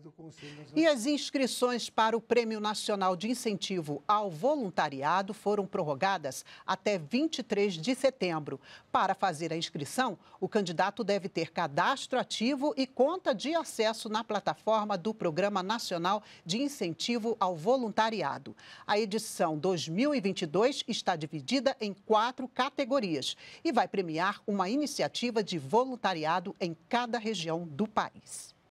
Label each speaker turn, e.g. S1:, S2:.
S1: do Conselho Nacional.
S2: E as inscrições para o Prêmio Nacional de Incentivo ao Voluntariado foram prorrogadas até 23 de setembro. Para fazer a inscrição, o candidato deve ter cadastro ativo e conta de acesso na plataforma do Programa Nacional de Incentivo ao Voluntariado. A edição 2022 está dividida em quatro categorias e vai premiar uma iniciativa de voluntariado em cada região do país.